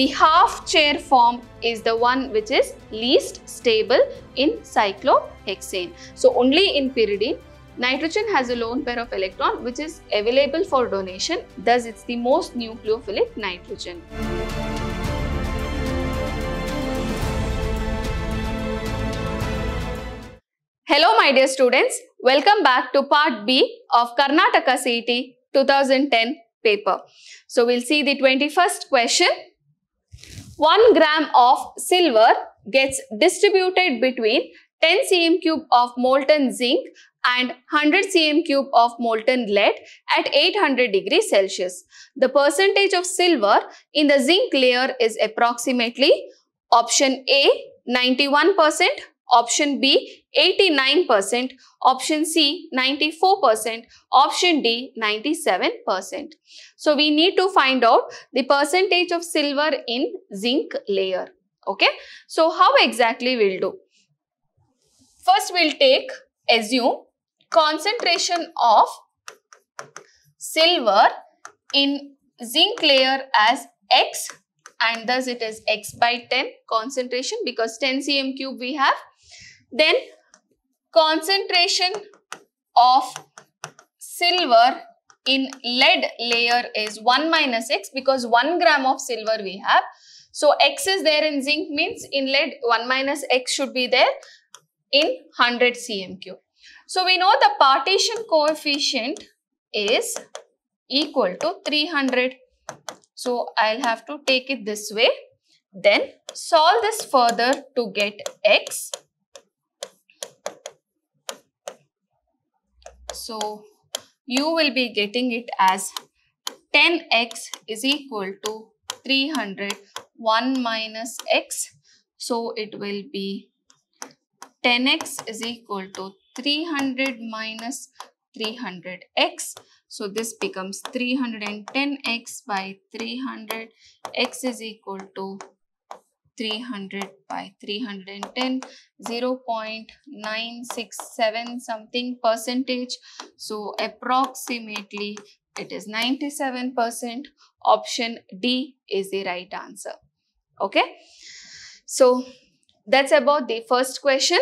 The half chair form is the one which is least stable in cyclohexane. So only in pyridine, nitrogen has a lone pair of electron which is available for donation. Thus it's the most nucleophilic nitrogen. Hello my dear students, welcome back to part B of Karnataka CET 2010 paper. So we'll see the 21st question 1 gram of silver gets distributed between 10 cm cube of molten zinc and 100 cm cube of molten lead at 800 degrees Celsius. The percentage of silver in the zinc layer is approximately option A 91%, option B 89%, option C 94%, option D 97%. So we need to find out the percentage of silver in zinc layer. Okay. So how exactly we'll do? First we'll take, assume concentration of silver in zinc layer as X and thus it is X by 10 concentration because 10 cm cube we have then concentration of silver in lead layer is 1 minus x because 1 gram of silver we have. So x is there in zinc means in lead 1 minus x should be there in 100 cmq. So we know the partition coefficient is equal to 300. So I'll have to take it this way. Then solve this further to get x So you will be getting it as 10x is equal to 300 1 minus x. So it will be 10x is equal to 300 minus 300x. So this becomes 310x by 300. x is equal to 300 by 310 0 0.967 something percentage so approximately it is 97 percent option d is the right answer okay so that's about the first question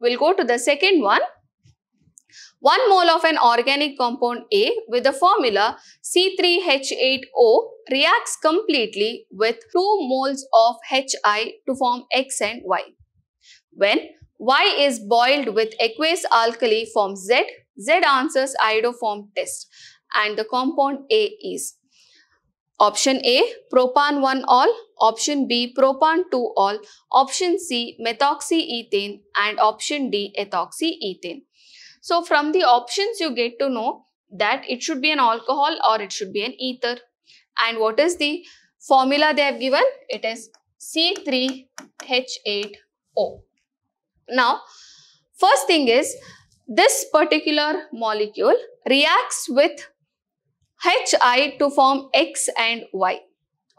we'll go to the second one 1 mole of an organic compound A with the formula C3H8O reacts completely with 2 moles of HI to form X and Y. When Y is boiled with aqueous alkali forms Z, Z answers iodoform test and the compound A is Option A propan 1 all, option B propan 2 all, option C methoxyethane and option D ethoxyethane. So from the options you get to know that it should be an alcohol or it should be an ether. And what is the formula they have given? It is C3H8O. Now, first thing is this particular molecule reacts with HI to form X and Y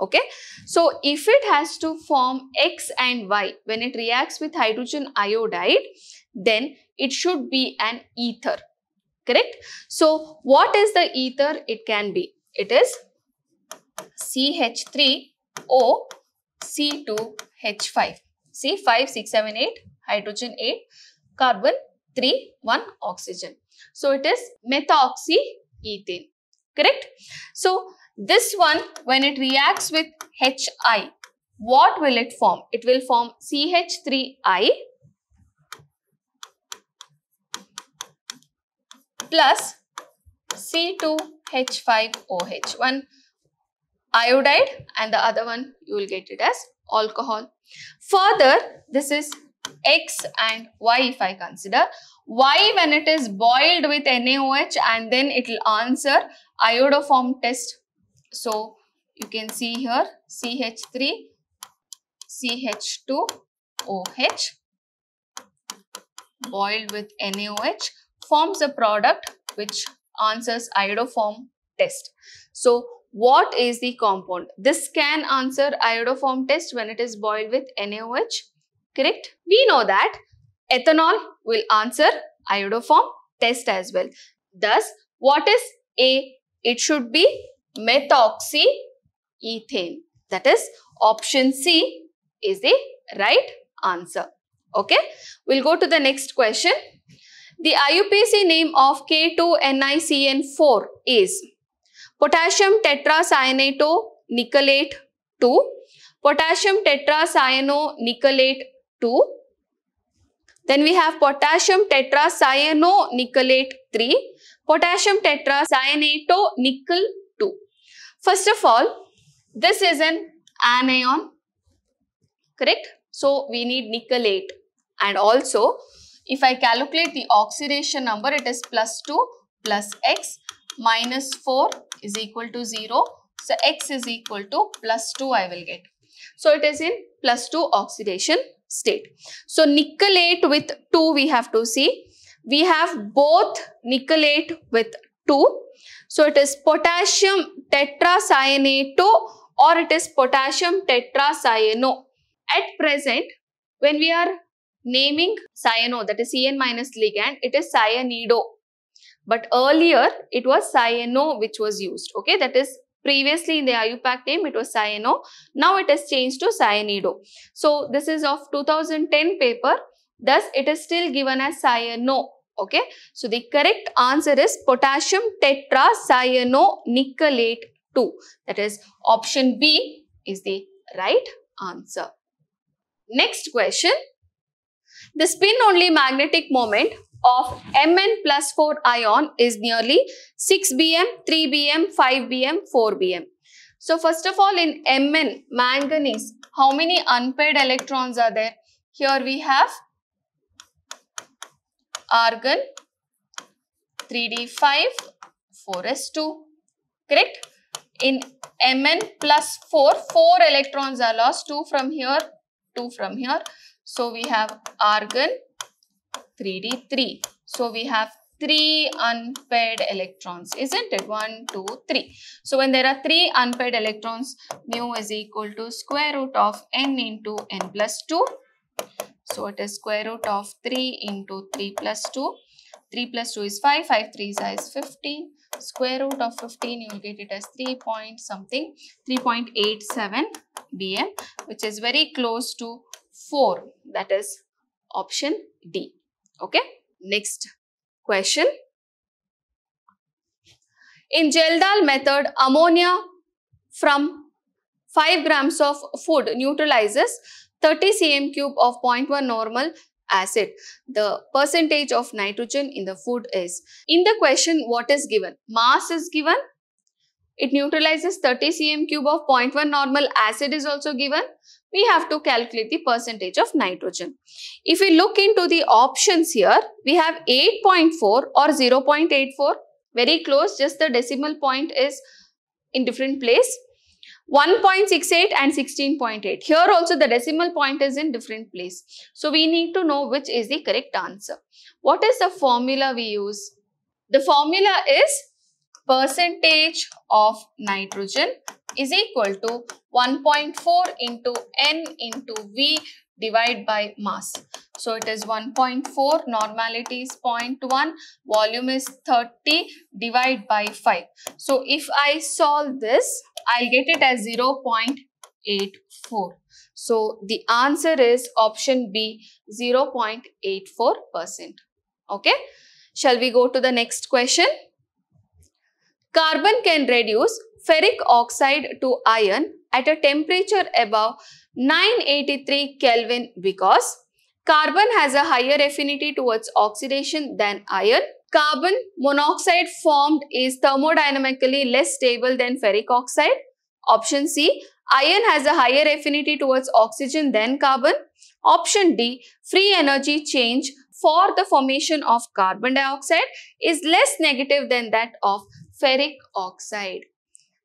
okay so if it has to form x and y when it reacts with hydrogen iodide then it should be an ether correct so what is the ether it can be it is ch3o c2h5 see 5 6 7 8 hydrogen 8 carbon 3 1 oxygen so it is methoxy ethane, correct so this one, when it reacts with HI, what will it form? It will form CH3I plus C2H5OH. One iodide and the other one you will get it as alcohol. Further, this is X and Y if I consider. Y when it is boiled with NaOH and then it will answer iodoform test so you can see here CH3, CH2, OH boiled with NaOH forms a product which answers iodoform test. So what is the compound? This can answer iodoform test when it is boiled with NaOH, correct? We know that ethanol will answer iodoform test as well. Thus, what is A? It should be methoxyethane. That is option C is the right answer. Okay. We'll go to the next question. The IUPC name of K2NiCN4 is potassium tetracyanato nickelate 2, potassium nickelate 2, then we have potassium nickelate 3, potassium tetracyanato nickel First of all, this is an anion, correct? So we need nickelate and also if I calculate the oxidation number, it is plus 2 plus x minus 4 is equal to 0. So x is equal to plus 2 I will get. So it is in plus 2 oxidation state. So nickelate with 2 we have to see. We have both nickelate with so it is potassium tetracyanato or it is potassium tetracyano. At present, when we are naming cyano, that is CN minus ligand, it is cyanido. But earlier, it was cyano which was used. Okay, that is previously in the IUPAC name, it was cyano. Now it has changed to cyanido. So this is of 2010 paper. Thus, it is still given as cyano Okay, so the correct answer is potassium tetracyanonicolate 2. That is option B is the right answer. Next question. The spin-only magnetic moment of Mn plus 4 ion is nearly 6bm, 3bm, 5bm, 4bm. So first of all in Mn, manganese, how many unpaired electrons are there? Here we have argon 3d5 4s2 correct in mn plus 4 4 electrons are lost 2 from here 2 from here so we have argon 3d3 so we have three unpaired electrons isn't it one two three so when there are three unpaired electrons mu is equal to square root of n into n plus 2 so it is square root of 3 into 3 plus 2. 3 plus 2 is 5, 5 3 is 15. Square root of 15, you will get it as 3 point something, 3.87 BM, which is very close to 4. That is option D. Okay. Next question. In Geldal method, ammonia from 5 grams of food neutralizes 30 cm cube of 0.1 normal acid. The percentage of nitrogen in the food is. In the question, what is given? Mass is given. It neutralizes 30 cm cube of 0.1 normal acid is also given. We have to calculate the percentage of nitrogen. If we look into the options here, we have 8.4 or 0.84. Very close, just the decimal point is in different place. 1.68 and 16.8. Here also the decimal point is in different place. So we need to know which is the correct answer. What is the formula we use? The formula is percentage of nitrogen is equal to 1.4 into N into V divide by mass. So it is 1.4, normality is 0.1, volume is 30, divide by 5. So if I solve this, I'll get it as 0 0.84. So the answer is option B 0.84%. Okay. Shall we go to the next question? Carbon can reduce ferric oxide to iron at a temperature above 983 Kelvin because carbon has a higher affinity towards oxidation than iron. Carbon monoxide formed is thermodynamically less stable than ferric oxide. Option C, iron has a higher affinity towards oxygen than carbon. Option D, free energy change for the formation of carbon dioxide is less negative than that of ferric oxide.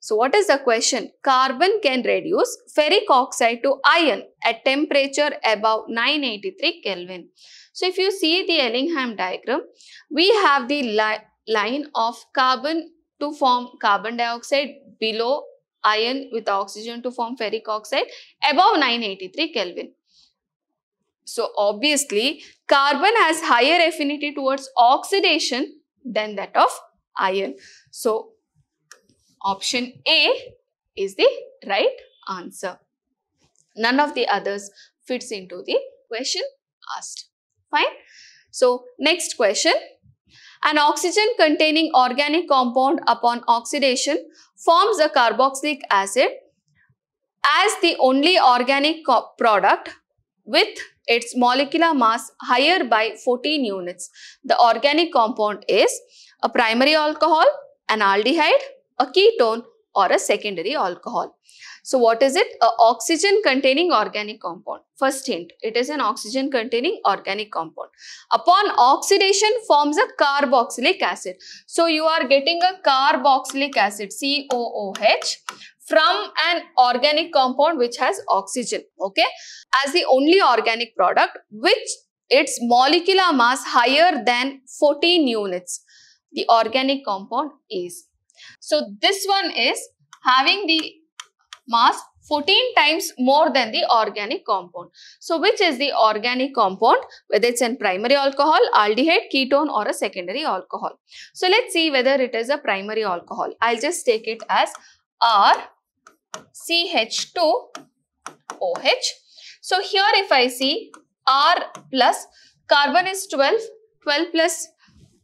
So what is the question? Carbon can reduce ferric oxide to iron at temperature above 983 Kelvin. So if you see the Ellingham diagram, we have the li line of carbon to form carbon dioxide below iron with oxygen to form ferric oxide above 983 Kelvin. So obviously carbon has higher affinity towards oxidation than that of iron. So Option A is the right answer. None of the others fits into the question asked. Fine. So, next question. An oxygen containing organic compound upon oxidation forms a carboxylic acid as the only organic product with its molecular mass higher by 14 units. The organic compound is a primary alcohol, an aldehyde, a ketone or a secondary alcohol. So what is it? A oxygen containing organic compound. First hint, it is an oxygen containing organic compound. Upon oxidation forms a carboxylic acid. So you are getting a carboxylic acid COOH from an organic compound which has oxygen, okay, as the only organic product which its molecular mass higher than 14 units the organic compound is. So this one is having the mass 14 times more than the organic compound. So which is the organic compound whether it's a primary alcohol, aldehyde, ketone or a secondary alcohol. So let's see whether it is a primary alcohol. I'll just take it as RCH2OH. So here if I see R plus carbon is 12, 12 plus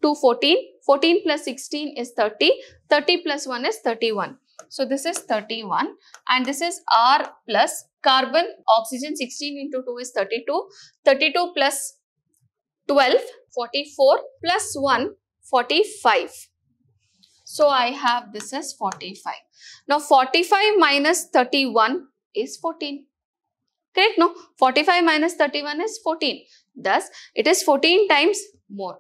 2 14. 14 plus 16 is 30. 30 plus 1 is 31. So this is 31 and this is R plus carbon oxygen 16 into 2 is 32. 32 plus 12 44 plus 1 45. So I have this as 45. Now 45 minus 31 is 14. Correct? No, 45 minus 31 is 14. Thus, it is 14 times more.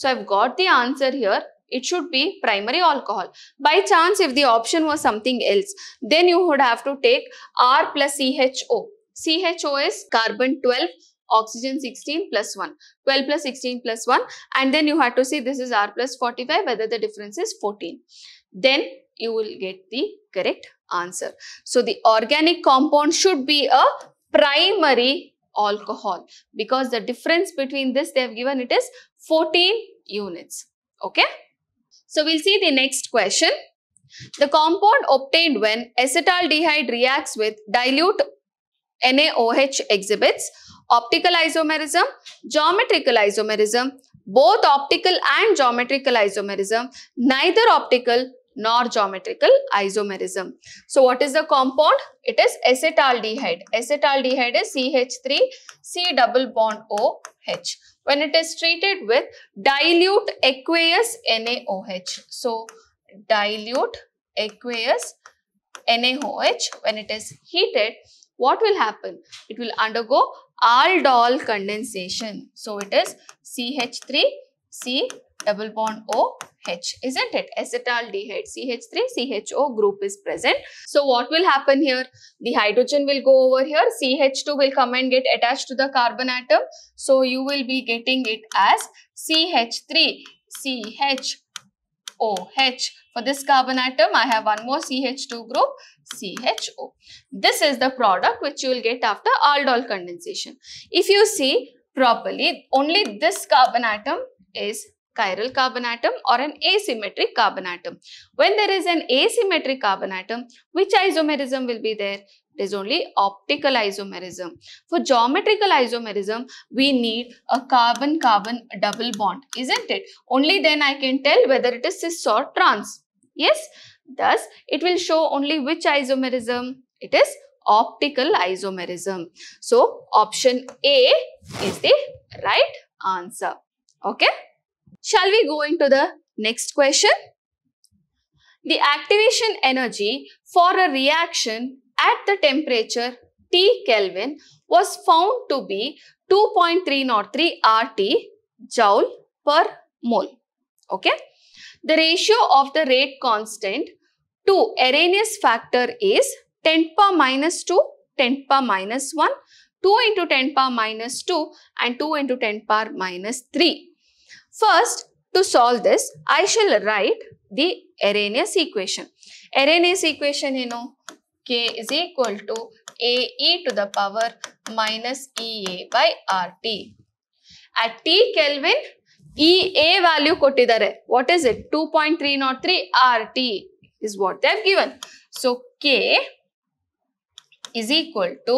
So I've got the answer here. It should be primary alcohol. By chance, if the option was something else, then you would have to take R plus CHO. CHO is carbon 12 oxygen 16 plus 1 12 plus 16 plus 1 and then you have to see this is r plus 45 whether the difference is 14 then you will get the correct answer so the organic compound should be a primary alcohol because the difference between this they have given it is 14 units. Okay. So we'll see the next question. The compound obtained when acetaldehyde reacts with dilute NaOH exhibits optical isomerism, geometrical isomerism, both optical and geometrical isomerism, neither optical nor geometrical isomerism. So what is the compound? It is acetaldehyde. Acetaldehyde is CH3C double bond OH. When it is treated with dilute aqueous NaOH. So dilute aqueous NaOH when it is heated what will happen? It will undergo aldol condensation. So it is CH3C double bond OH. H, isn't it? Acetaldehyde, CH3, CHO group is present. So what will happen here? The hydrogen will go over here, CH2 will come and get attached to the carbon atom. So you will be getting it as CH3, CHOH. For this carbon atom, I have one more CH2 group, CHO. This is the product which you will get after aldol condensation. If you see properly, only this carbon atom is chiral carbon atom or an asymmetric carbon atom. When there is an asymmetric carbon atom, which isomerism will be there? It is only optical isomerism. For geometrical isomerism, we need a carbon-carbon double bond, isn't it? Only then I can tell whether it is cis or trans. Yes, thus it will show only which isomerism. It is optical isomerism. So, option A is the right answer. Okay. Shall we go into the next question? The activation energy for a reaction at the temperature T Kelvin was found to be 2.303 RT joule per mole. Okay. The ratio of the rate constant to Arrhenius factor is 10 power minus 2, 10 power minus 1, 2 into 10 power minus 2 and 2 into 10 power minus 3. First, to solve this, I shall write the Arrhenius equation. Arrhenius equation, you know, k is equal to ae to the power minus ea by rt. At t Kelvin, ea value kottidare. What is it? 2.303 rt is what they have given. So, k is equal to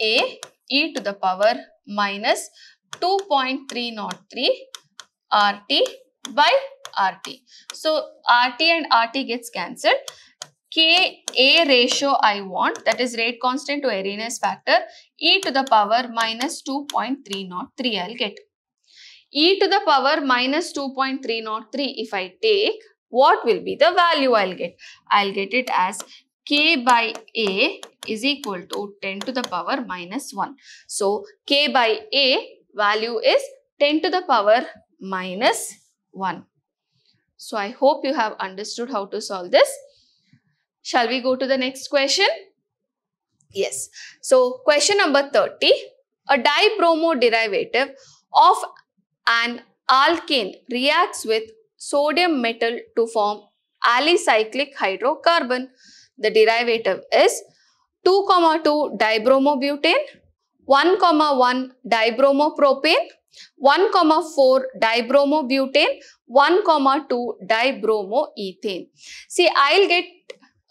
a e to the power minus 2.303 RT by RT. So RT and RT gets cancelled. KA ratio I want that is rate constant to airiness factor e to the power minus 2.303 I'll get. e to the power minus 2.303 if I take what will be the value I'll get? I'll get it as k by a is equal to 10 to the power minus 1. So k by a value is 10 to the power minus 1. So I hope you have understood how to solve this. Shall we go to the next question? Yes. So question number 30. A dibromo derivative of an alkane reacts with sodium metal to form alicyclic hydrocarbon. The derivative is 2, 2 dibromobutane, 1, 1 dibromopropane, 1 comma 4 dibromobutane 1 comma 2 dibromoethane see i'll get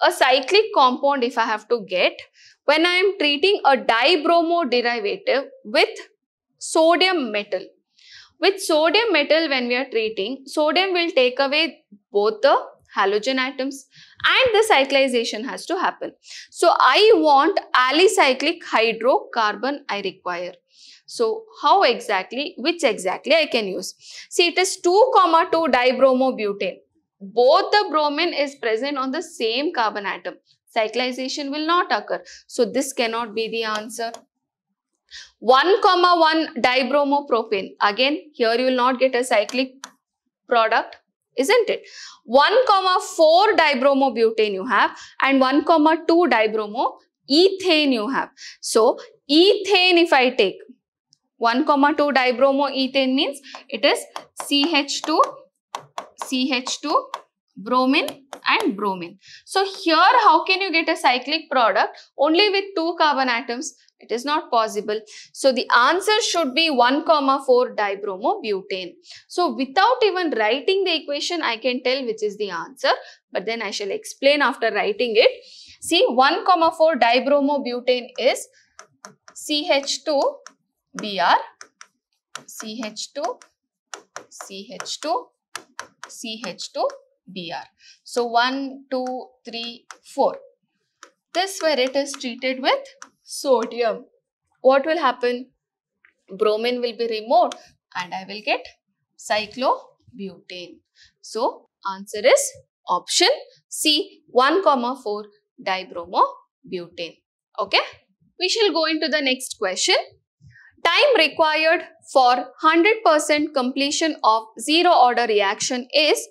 a cyclic compound if i have to get when i am treating a dibromo derivative with sodium metal with sodium metal when we are treating sodium will take away both the halogen atoms and the cyclization has to happen so i want alicyclic hydrocarbon i require so how exactly, which exactly I can use? See, it is 2 comma 2 dibromobutane. Both the bromine is present on the same carbon atom. Cyclization will not occur. So this cannot be the answer. 1 comma 1 dibromopropane. Again, here you will not get a cyclic product isn't it 1 comma 4 dibromobutane you have and 1 comma 2 dibromo ethane you have so ethane if i take 1 comma 2 dibromoethane means it is CH2, CH2, bromine and bromine. So here how can you get a cyclic product only with two carbon atoms? It is not possible. So the answer should be 1 comma 4 dibromobutane. So without even writing the equation I can tell which is the answer but then I shall explain after writing it. See 1 comma 4 dibromobutane is CH2 Br CH2 CH2 CH2 Br. So 1, 2, 3, 4. This where it is treated with sodium. What will happen? Bromine will be removed and I will get cyclobutane. So answer is option C 1 comma 4 dibromobutane. Okay. We shall go into the next question. Time required for 100% completion of zero order reaction is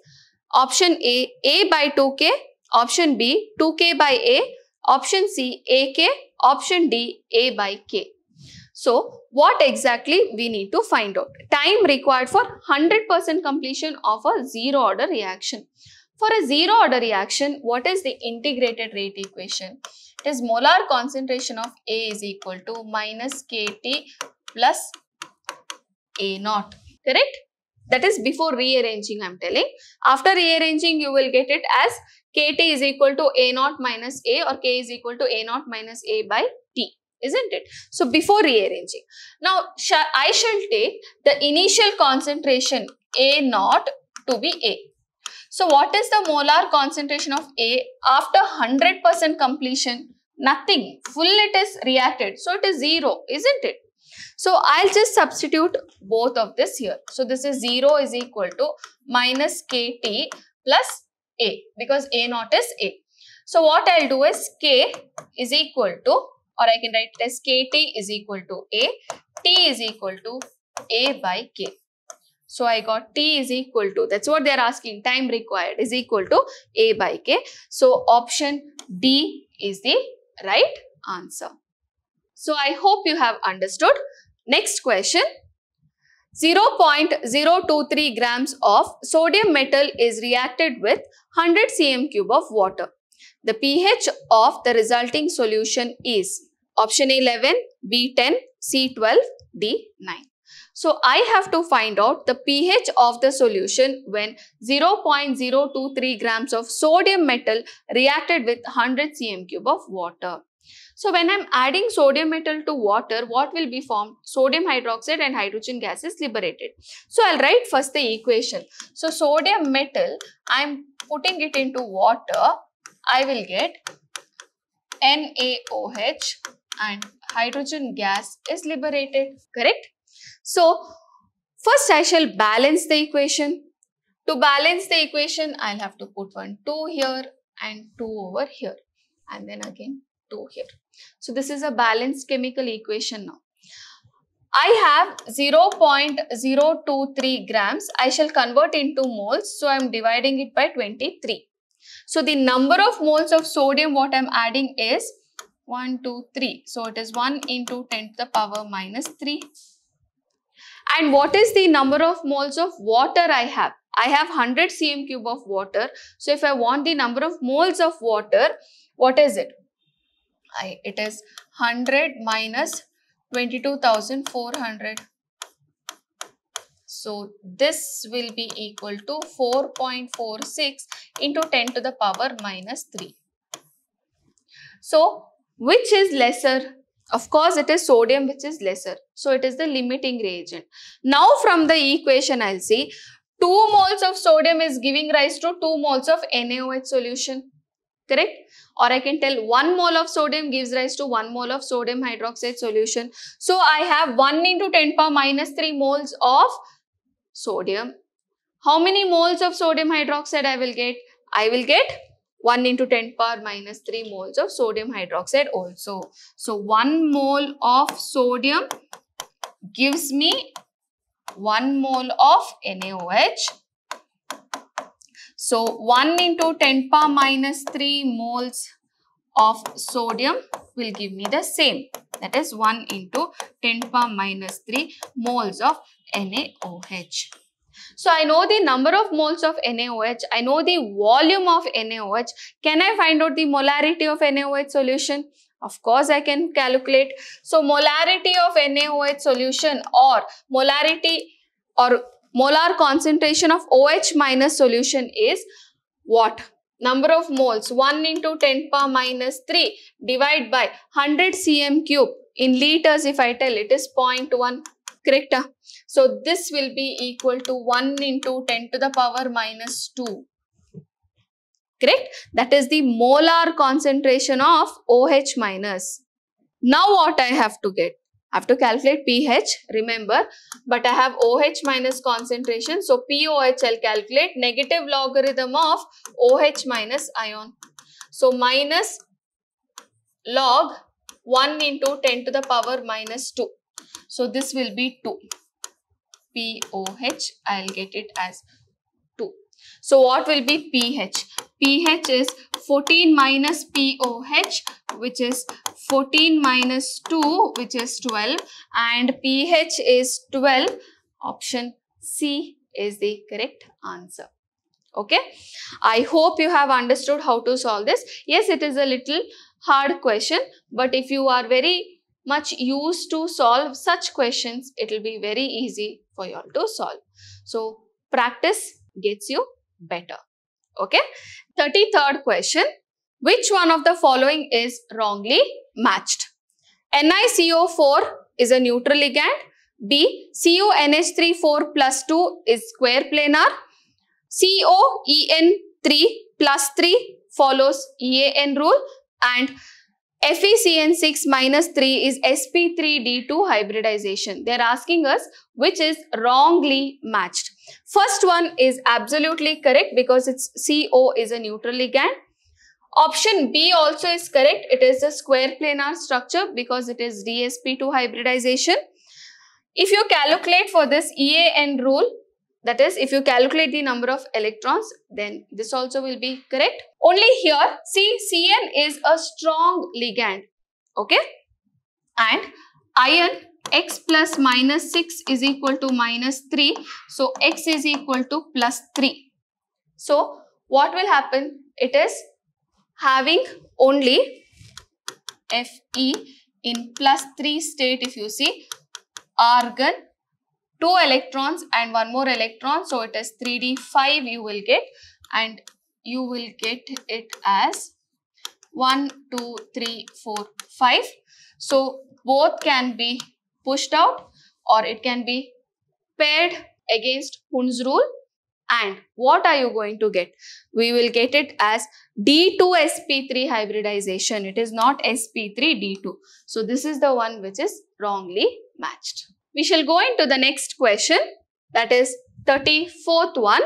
option A, A by 2K, option B, 2K by A, option C, AK, option D, A by K. So, what exactly we need to find out? Time required for 100% completion of a zero order reaction. For a zero order reaction, what is the integrated rate equation? It is molar concentration of A is equal to minus kT plus a naught. Correct? That is before rearranging I am telling. After rearranging you will get it as kt is equal to a naught minus a or k is equal to a naught minus a by t. Isn't it? So before rearranging. Now sh I shall take the initial concentration a naught to be a. So what is the molar concentration of A after 100% completion? Nothing. Full it is reacted. So it is zero, isn't it? So I'll just substitute both of this here. So this is 0 is equal to minus kt plus a because a naught is a. So what I'll do is k is equal to or I can write it as kt is equal to a, t is equal to a by k. So I got t is equal to, that's what they're asking, time required is equal to a by k. So option D is the right answer. So I hope you have understood. Next question. 0.023 grams of sodium metal is reacted with 100 cm cube of water. The pH of the resulting solution is option 11, B10, C12, D9. So I have to find out the pH of the solution when 0.023 grams of sodium metal reacted with 100 cm cube of water. So when I'm adding sodium metal to water, what will be formed? Sodium hydroxide and hydrogen gas is liberated. So I'll write first the equation. So sodium metal, I'm putting it into water. I will get NaOH and hydrogen gas is liberated, correct? So first I shall balance the equation. To balance the equation, I'll have to put one 2 here and 2 over here and then again 2 here. So this is a balanced chemical equation now. I have 0.023 grams. I shall convert into moles. So I'm dividing it by 23. So the number of moles of sodium what I'm adding is 1, 2, 3. So it is 1 into 10 to the power minus 3. And what is the number of moles of water I have? I have 100 cm cube of water. So if I want the number of moles of water, what is it? I, it is 100 minus 22,400. So this will be equal to 4.46 into 10 to the power minus 3. So which is lesser? Of course, it is sodium which is lesser. So it is the limiting reagent. Now from the equation, I'll see 2 moles of sodium is giving rise to 2 moles of NaOH solution correct or i can tell 1 mole of sodium gives rise to 1 mole of sodium hydroxide solution so i have 1 into 10 power minus 3 moles of sodium how many moles of sodium hydroxide i will get i will get 1 into 10 power minus 3 moles of sodium hydroxide also so 1 mole of sodium gives me 1 mole of NaOH so 1 into 10 power minus 3 moles of sodium will give me the same. That is 1 into 10 power minus 3 moles of NaOH. So I know the number of moles of NaOH. I know the volume of NaOH. Can I find out the molarity of NaOH solution? Of course, I can calculate. So molarity of NaOH solution or molarity or molar concentration of OH minus solution is what? Number of moles 1 into 10 power minus 3 divide by 100 cm cube in liters if I tell it is 0.1 correct? So this will be equal to 1 into 10 to the power minus 2 correct? That is the molar concentration of OH minus. Now what I have to get? I have to calculate pH, remember, but I have OH minus concentration. So, POH I'll calculate negative logarithm of OH minus ion. So, minus log 1 into 10 to the power minus 2. So, this will be 2. POH, I'll get it as so what will be pH? pH is 14 minus POH which is 14 minus 2 which is 12 and pH is 12. Option C is the correct answer. Okay. I hope you have understood how to solve this. Yes, it is a little hard question but if you are very much used to solve such questions, it will be very easy for you all to solve. So practice gets you better. Okay. 33rd question. Which one of the following is wrongly matched? NiCO4 is a neutral ligand. B. CONH34 plus 2 is square planar. COEN3 plus 3 follows EAN rule and FeCN6 minus 3 is sp3d2 hybridization. They're asking us which is wrongly matched. First one is absolutely correct because it's CO is a neutral ligand. Option B also is correct. It is a square planar structure because it is DsP2 hybridization. If you calculate for this EAN rule, that is, if you calculate the number of electrons, then this also will be correct. Only here, see, CN is a strong ligand. Okay? And iron x plus minus 6 is equal to minus 3. So, x is equal to plus 3. So, what will happen? It is having only Fe in plus 3 state if you see argon two electrons and one more electron. So it is 3d5 you will get and you will get it as 1, 2, 3, 4, 5. So both can be pushed out or it can be paired against Hund's rule. And what are you going to get? We will get it as D2sp3 hybridization. It is not sp3d2. So this is the one which is wrongly matched we shall go into the next question that is 34th one.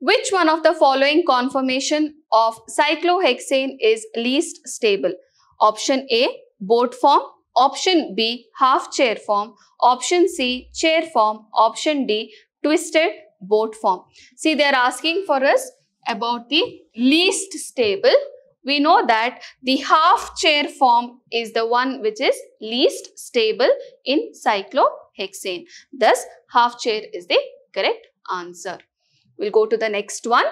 Which one of the following conformation of cyclohexane is least stable? Option A, boat form. Option B, half chair form. Option C, chair form. Option D, twisted boat form. See, they are asking for us about the least stable. We know that the half chair form is the one which is least stable in cyclohexane hexane. Thus, half chair is the correct answer. We'll go to the next one.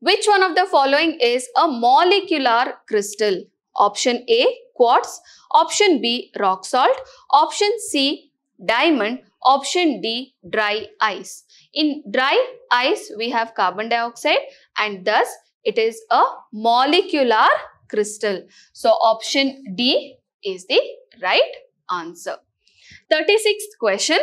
Which one of the following is a molecular crystal? Option A, quartz. Option B, rock salt. Option C, diamond. Option D, dry ice. In dry ice, we have carbon dioxide and thus it is a molecular crystal. So, option D is the right answer. 36th question.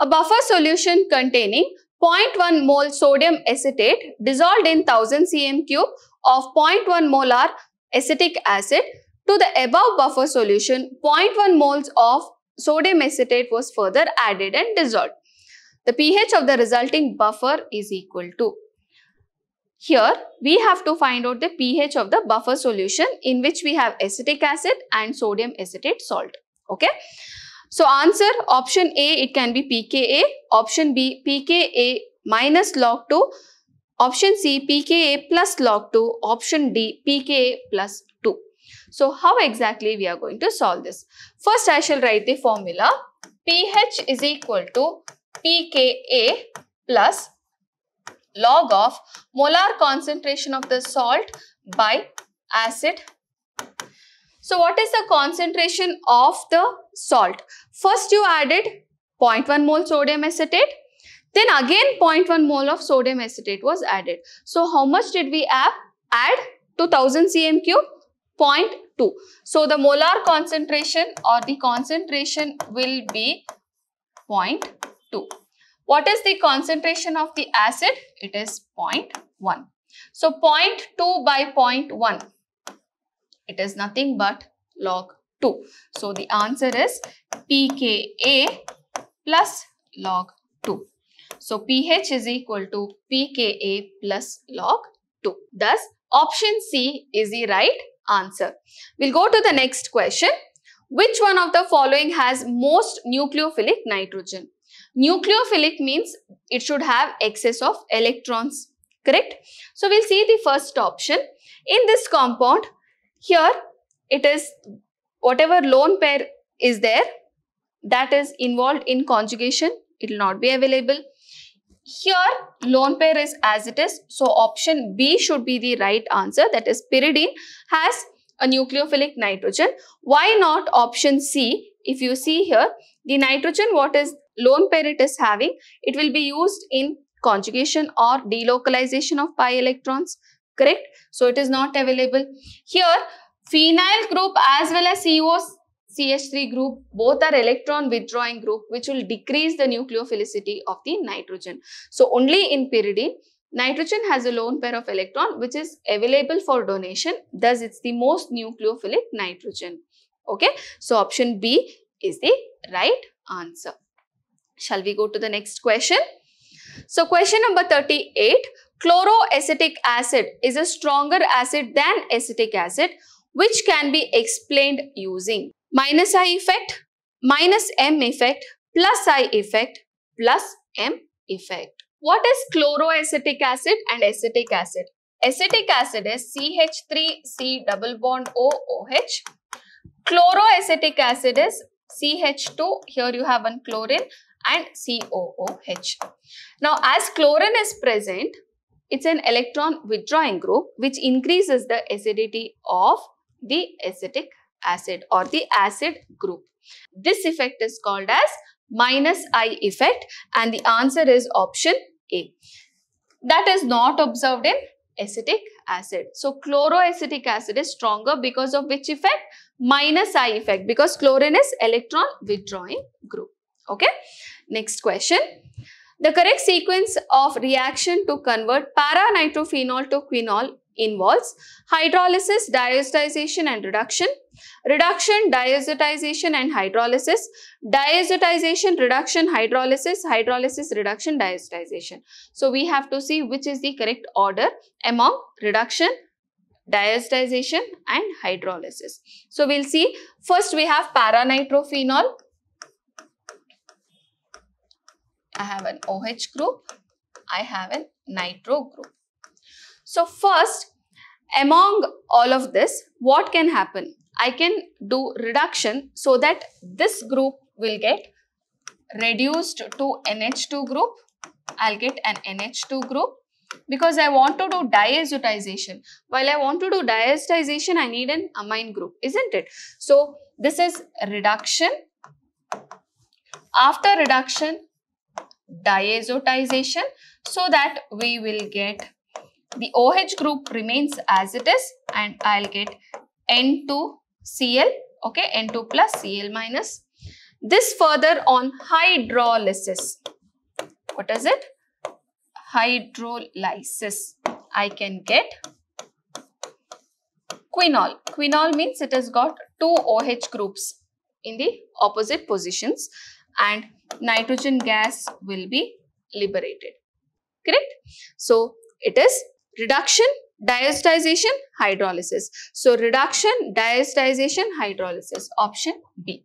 A buffer solution containing 0.1 mole sodium acetate dissolved in 1000 cm cube of 0.1 molar acetic acid to the above buffer solution 0.1 moles of sodium acetate was further added and dissolved. The pH of the resulting buffer is equal to. Here we have to find out the pH of the buffer solution in which we have acetic acid and sodium acetate salt. Okay. So answer option A, it can be pKa. Option B, pKa minus log 2. Option C, pKa plus log 2. Option D, pKa plus 2. So how exactly we are going to solve this? First, I shall write the formula. pH is equal to pKa plus log of molar concentration of the salt by acid so what is the concentration of the salt? First you added 0.1 mole sodium acetate. Then again 0.1 mole of sodium acetate was added. So how much did we add? Add 2000 cm cube 0.2. So the molar concentration or the concentration will be 0.2. What is the concentration of the acid? It is 0.1. So 0.2 by 0.1 it is nothing but log 2. So the answer is pKa plus log 2. So pH is equal to pKa plus log 2. Thus option C is the right answer. We'll go to the next question. Which one of the following has most nucleophilic nitrogen? Nucleophilic means it should have excess of electrons, correct? So we'll see the first option. In this compound, here it is whatever lone pair is there that is involved in conjugation, it will not be available. Here lone pair is as it is. So option B should be the right answer that is pyridine has a nucleophilic nitrogen. Why not option C? If you see here, the nitrogen what is lone pair it is having, it will be used in conjugation or delocalization of pi electrons correct? So it is not available. Here, phenyl group as well as because CH3 group, both are electron withdrawing group which will decrease the nucleophilicity of the nitrogen. So only in pyridine, nitrogen has a lone pair of electron which is available for donation. Thus, it's the most nucleophilic nitrogen. Okay, so option B is the right answer. Shall we go to the next question? So question number 38, Chloroacetic acid is a stronger acid than acetic acid which can be explained using minus I effect, minus M effect, plus I effect, plus M effect. What is chloroacetic acid and acetic acid? Acetic acid is CH3C double bond OOH. Chloroacetic acid is CH2. Here you have one chlorine and COOH. Now as chlorine is present, it's an electron withdrawing group which increases the acidity of the acetic acid or the acid group. This effect is called as minus I effect and the answer is option A. That is not observed in acetic acid. So chloroacetic acid is stronger because of which effect? Minus I effect because chlorine is electron withdrawing group. Okay. Next question. The correct sequence of reaction to convert para-nitrophenol to quinol involves hydrolysis, diazotization and reduction, reduction, diazotization and hydrolysis, diazotization, reduction, hydrolysis, hydrolysis, reduction, diazotization. So, we have to see which is the correct order among reduction, diazotization and hydrolysis. So, we will see first we have para-nitrophenol I have an OH group, I have a nitro group. So first, among all of this, what can happen? I can do reduction so that this group will get reduced to NH2 group. I'll get an NH2 group because I want to do diazotization. While I want to do diazotization, I need an amine group, isn't it? So this is reduction. After reduction, diazotization so that we will get the OH group remains as it is and I'll get N2Cl okay N2 plus Cl minus this further on hydrolysis what is it hydrolysis I can get quinol quinol means it has got two OH groups in the opposite positions and nitrogen gas will be liberated. Correct? So, it is reduction, diastization, hydrolysis. So, reduction, diastization, hydrolysis. Option B.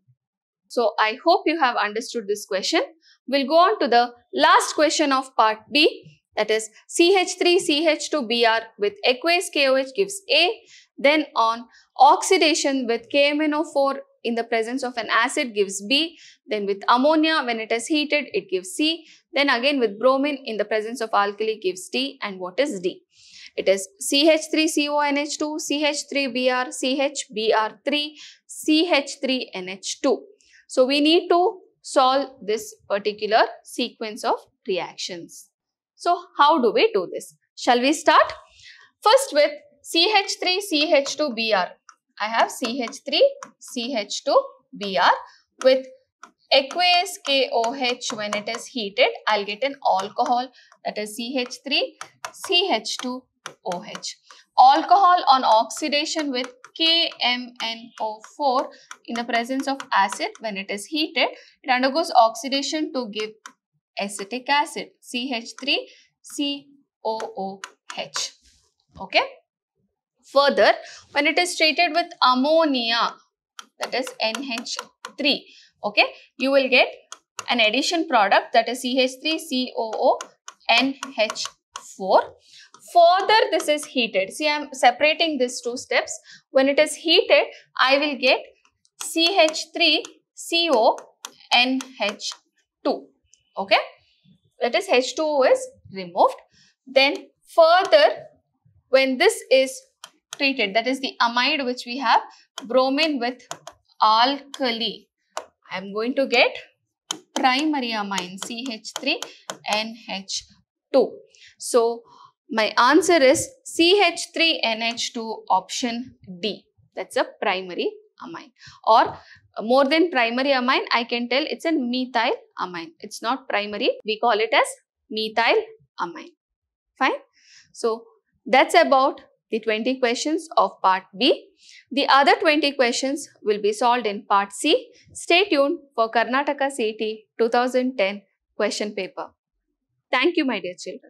So, I hope you have understood this question. We'll go on to the last question of part B that is CH3CH2Br with aqueous KOH gives A. Then on oxidation with KMNO4 in the presence of an acid gives B. Then with ammonia, when it is heated, it gives C. Then again with bromine, in the presence of alkali gives D. And what is D? It is CH3CONH2, CH3Br, CHBr3, CH3NH2. So we need to solve this particular sequence of reactions. So how do we do this? Shall we start? First with CH3CH2Br. I have CH3, CH2, Br with aqueous KOH when it is heated, I'll get an alcohol that is CH3, CH2, OH. Alcohol on oxidation with KMnO4 in the presence of acid when it is heated, it undergoes oxidation to give acetic acid CH3COOH. Okay. Further, when it is treated with ammonia, that is NH3, okay, you will get an addition product that 3 NH CH3COONH4. Further, this is heated. See, I am separating these two steps. When it is heated, I will get ch 3 NH 2 okay. That is H2O is removed. Then further, when this is treated that is the amide which we have bromine with alkali I am going to get primary amine CH3NH2. So my answer is CH3NH2 option D. That's a primary amine or more than primary amine I can tell it's a methyl amine. It's not primary we call it as methyl amine. Fine. So that's about the 20 questions of part B. The other 20 questions will be solved in part C. Stay tuned for Karnataka CET 2010 question paper. Thank you, my dear children.